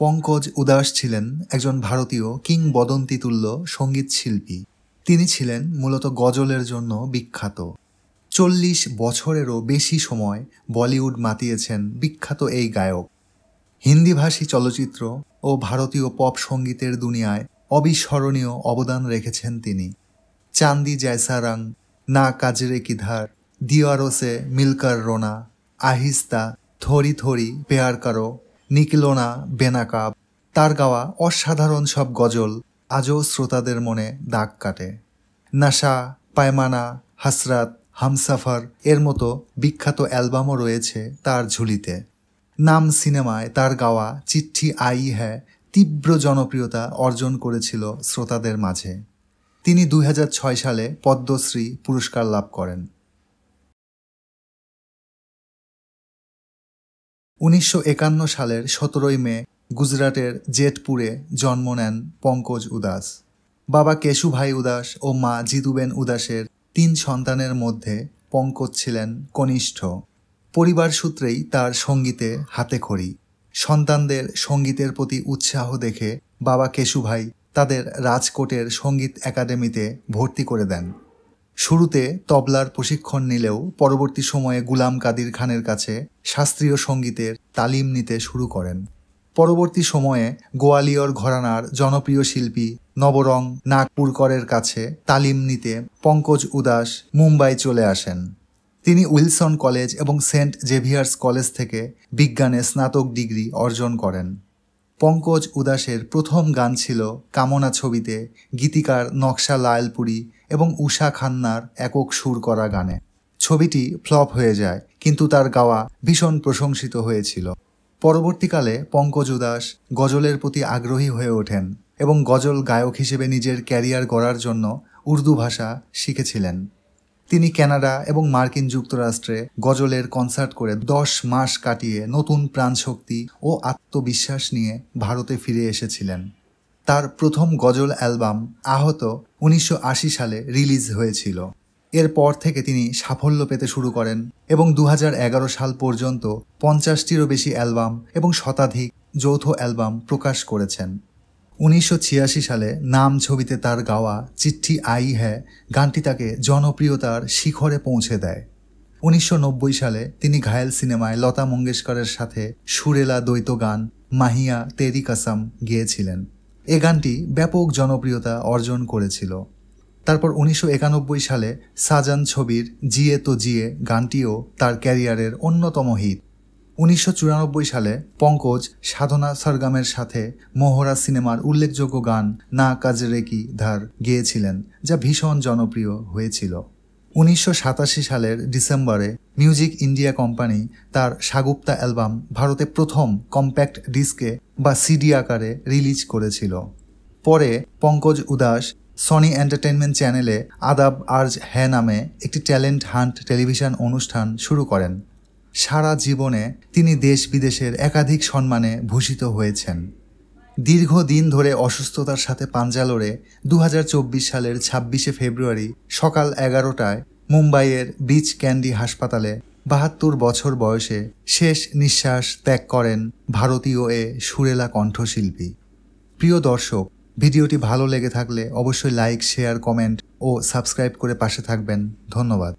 পঙ্কজ উদাস ছিলেন একজন ভারতীয় কিংবদন্তিতুল্য সঙ্গীত শিল্পী তিনি ছিলেন মূলত গজলের জন্য বিখ্যাত চল্লিশ বছরেরও বেশি সময় বলিউড মাতিয়েছেন বিখ্যাত এই গায়ক হিন্দিভাষী চলচ্চিত্র ও ভারতীয় পপ সঙ্গীতের দুনিয়ায় অবিস্মরণীয় অবদান রেখেছেন তিনি চান্দি জয়সারাং না কাজরে কিধার দিওয়ারোসে মিলকার রোনা আহিস্তা থরি থরি পেয়ার কারো নিকিলোনা বেনাকাপ তার গাওয়া অসাধারণ সব গজল আজও শ্রোতাদের মনে দাগ কাটে নাশা পায়মানা হাসরাত হামসাফার এর মতো বিখ্যাত অ্যালবামও রয়েছে তার ঝুলিতে নাম সিনেমায় তার গাওয়া চিঠি আই হ্যা তীব্র জনপ্রিয়তা অর্জন করেছিল শ্রোতাদের মাঝে তিনি দুই সালে পদ্মশ্রী পুরস্কার লাভ করেন উনিশশো সালের সতেরোই মে গুজরাটের জেটপুরে জন্ম নেন পঙ্কজ উদাস বাবা কেশুভাই উদাস ও মা জিতুবেন উদাসের তিন সন্তানের মধ্যে পঙ্কজ ছিলেন কনিষ্ঠ পরিবার সূত্রেই তার সঙ্গীতে হাতে খড়ি সন্তানদের সঙ্গীতের প্রতি উৎসাহ দেখে বাবা কেশুভাই তাদের রাজকোটের সঙ্গীত একাডেমিতে ভর্তি করে দেন শুরুতে তবলার প্রশিক্ষণ নিলেও পরবর্তী সময়ে গুলাম কাদির খানের কাছে শাস্ত্রীয় সঙ্গীতের তালিম নিতে শুরু করেন পরবর্তী সময়ে গোয়ালিয়র ঘরানার জনপ্রিয় শিল্পী নবরং নাগপুরকরের কাছে তালিম নিতে পঙ্কজ উদাস মুম্বাই চলে আসেন তিনি উইলসন কলেজ এবং সেন্ট জেভিয়ার্স কলেজ থেকে বিজ্ঞানে স্নাতক ডিগ্রি অর্জন করেন পঙ্কজ উদাসের প্রথম গান ছিল কামনা ছবিতে গীতিকার নকশা লায়লপুরি এবং উষা খান্নার একক সুর করা গানে ছবিটি ফ্লপ হয়ে যায় কিন্তু তার গাওয়া ভীষণ প্রশংসিত হয়েছিল পরবর্তীকালে পঙ্কজ উদাস গজলের প্রতি আগ্রহী হয়ে ওঠেন এবং গজল গায়ক হিসেবে নিজের ক্যারিয়ার গড়ার জন্য উর্দু ভাষা শিখেছিলেন তিনি কানাডা এবং মার্কিন যুক্তরাষ্ট্রে গজলের কনসার্ট করে দশ মাস কাটিয়ে নতুন প্রাণশক্তি ও আত্মবিশ্বাস নিয়ে ভারতে ফিরে এসেছিলেন তার প্রথম গজল অ্যালবাম আহত উনিশশো সালে রিলিজ হয়েছিল এরপর থেকে তিনি সাফল্য পেতে শুরু করেন এবং দু সাল পর্যন্ত পঞ্চাশটিরও বেশি অ্যালবাম এবং শতাধিক যৌথ অ্যালবাম প্রকাশ করেছেন উনিশশো সালে নাম ছবিতে তার গাওয়া চিঠি আই হ্যা গানটি তাকে জনপ্রিয়তার শিখরে পৌঁছে দেয় উনিশশো সালে তিনি ঘায়েল সিনেমায় লতা মঙ্গেশকরের সাথে সুরেলা দ্বৈত গান মাহিয়া তেরি কাসাম গেয়েছিলেন এ গানটি ব্যাপক জনপ্রিয়তা অর্জন করেছিল তারপর উনিশশো সালে সাজান ছবির জিয়ে তো জিয়ে গানটিও তার ক্যারিয়ারের অন্যতম হিট উনিশশো সালে পঙ্কজ সাধনা সরগামের সাথে মোহরা সিনেমার উল্লেখযোগ্য গান না কাজরে কি ধার গেয়েছিলেন যা ভীষণ জনপ্রিয় হয়েছিল উনিশশো সালের ডিসেম্বরে মিউজিক ইন্ডিয়া কোম্পানি তার সাগুপ্তা অ্যালবাম ভারতে প্রথম কম্প্যাক্ট ডিস্কে বা সিডি আকারে রিলিজ করেছিল পরে পঙ্কজ উদাস সনি এন্টারটেনমেন্ট চ্যানেলে আদাব আর্জ হ্যা নামে একটি ট্যালেন্ট হান্ট টেলিভিশন অনুষ্ঠান শুরু করেন সারা জীবনে তিনি দেশ বিদেশের একাধিক সম্মানে ভূষিত হয়েছেন দীর্ঘদিন ধরে অসুস্থতার সাথে পাঞ্জা লড়ে দু সালের ছাব্বিশে ফেব্রুয়ারি সকাল এগারোটায় মুম্বাইয়ের বিচ ক্যান্ডি হাসপাতালে বাহাত্তর বছর বয়সে শেষ নিঃশ্বাস ত্যাগ করেন ভারতীয় এ সুরেলা কণ্ঠশিল্পী প্রিয় দর্শক ভিডিওটি ভালো লেগে থাকলে অবশ্যই লাইক শেয়ার কমেন্ট ও সাবস্ক্রাইব করে পাশে থাকবেন ধন্যবাদ